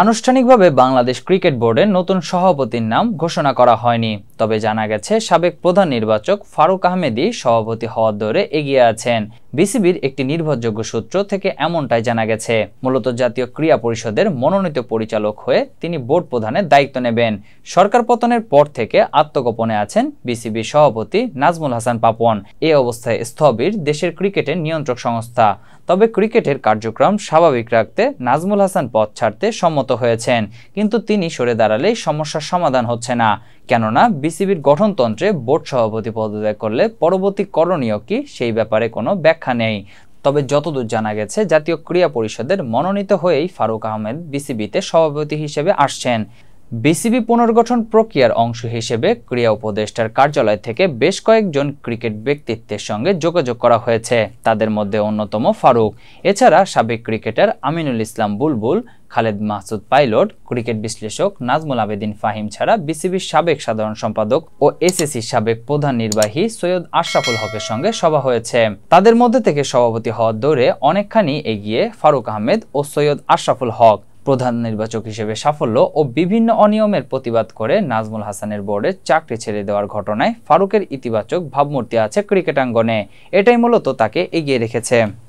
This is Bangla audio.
আনুষ্ঠানিকভাবে বাংলাদেশ ক্রিকেট বোর্ডের নতুন সভাপতির নাম ঘোষণা করা হয়নি তবে জানা গেছে সাবেক প্রধান নির্বাচক ফারুক আহমেদই সভাপতি হওয়ার দৌড়ে এগিয়ে আছেন বিসিবির একটি নির্ভরযোগ্য সূত্র থেকে এমনটাই জানা গেছে মূলত জাতীয় ক্রীড়া পরিষদের মনোনীত পরিচালক হয়ে তিনি বোর্ড প্রধানের দায়িত্ব নেবেন সরকার পতনের পর থেকে আত্মগোপনে আছেন বিসিবি সভাপতি নাজমুল হাসান পাপন এ অবস্থায় স্থবির দেশের ক্রিকেটের নিয়ন্ত্রক সংস্থা তবে ক্রিকেটের কার্যক্রম স্বাভাবিক রাখতে নাজমুল হাসান পদ ছাড়তে সম্মত হয়েছেন কিন্তু তিনি সরে দাঁড়ালেই সমস্যার সমাধান হচ্ছে না কেননা বিসিবির গঠনতন্ত্রে বোর্ড সভাপতি পদত্যাগ করলে পরবর্তী করণীয় কি সেই ব্যাপারে কোনো ব্যাখ্যা ব্যাখ্যা নেই তবে যতদূর জানা গেছে জাতীয় ক্রীড়া পরিষদের মনোনীত হয়েই ফারুক আহমেদ বিসিবিতে সভাপতি হিসেবে আসছেন বিসিবি পুনর্গঠন প্রক্রিয়ার অংশ হিসেবে ক্রীড়া উপদেষ্টার কার্যালয় থেকে বেশ কয়েকজন ক্রিকেট ব্যক্তিত্বের সঙ্গে যোগাযোগ করা হয়েছে তাদের মধ্যে অন্যতম ফারুক এছাড়া সাবেক ক্রিকেটার আমিনুল ইসলাম বুলবুল খালেদ মাসুদ পাইলট ক্রিকেট বিশ্লেষক নাজমুল আবেদিন ফাহিম ছাড়া বিসিবির সাবেক সাধারণ সম্পাদক ও এসএসসির সাবেক প্রধান নির্বাহী সৈয়দ আশরাফুল হকের সঙ্গে সভা হয়েছে তাদের মধ্যে থেকে সভাপতি হওয়ার দৌড়ে অনেকখানি এগিয়ে ফারুক আহমেদ ও সৈয়দ আশরাফুল হক প্রধান নির্বাচক হিসেবে সাফল্য ও বিভিন্ন অনিয়মের প্রতিবাদ করে নাজমুল হাসানের বোর্ডের চাকরি ছেড়ে দেওয়ার ঘটনায় ফারুকের ইতিবাচক ভাবমূর্তি আছে ক্রিকেটাঙ্গনে এটাই মূলত তাকে এগিয়ে রেখেছে